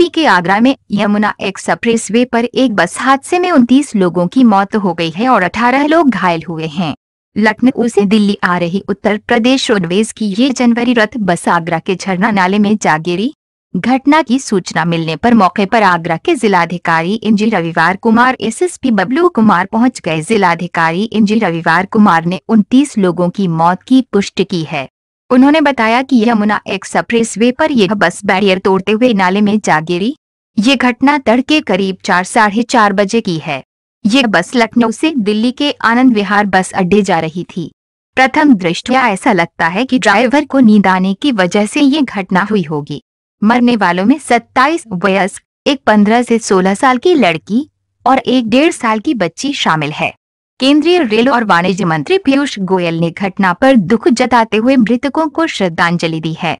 UP के आगरा में Yamuna express way पर एक बस हादसे में उनतीस लोगों की मौत हो गई है और अठारह लोग घायल हुए हैं लखनऊ से दिल्ली आ रही उत्तर प्रदेश रोडवेज की ये जनवरी रथ बस आगरा के झरना नाले में जा गिरी घटना की सूचना मिलने पर मौके पर आगरा के जिलाधिकारी इंजी रविवार कुमार एसएसपी बबलू कुमार पहुंच गए जिलाधिकारी इंजी रविवार कुमार ने 29 लोगों की मौत की पुष्टि की है उन्होंने बताया कि यमुना एक्सप्रेस वे पर यह बस बैरियर तोड़ते हुए नाले में जा गिरी ये घटना तड़के करीब चार साढ़े चार बजे की है ये बस लखनऊ से दिल्ली के आनंद विहार बस अड्डे जा रही थी प्रथम दृष्टया ऐसा लगता है कि ड्राइवर को नींद आने की वजह से ये घटना हुई होगी मरने वालों में 27 वयस्क एक 15 से 16 साल की लड़की और एक डेढ़ साल की बच्ची शामिल है केंद्रीय रेल और वाणिज्य मंत्री पीयूष गोयल ने घटना पर दुख जताते हुए मृतकों को श्रद्धांजलि दी है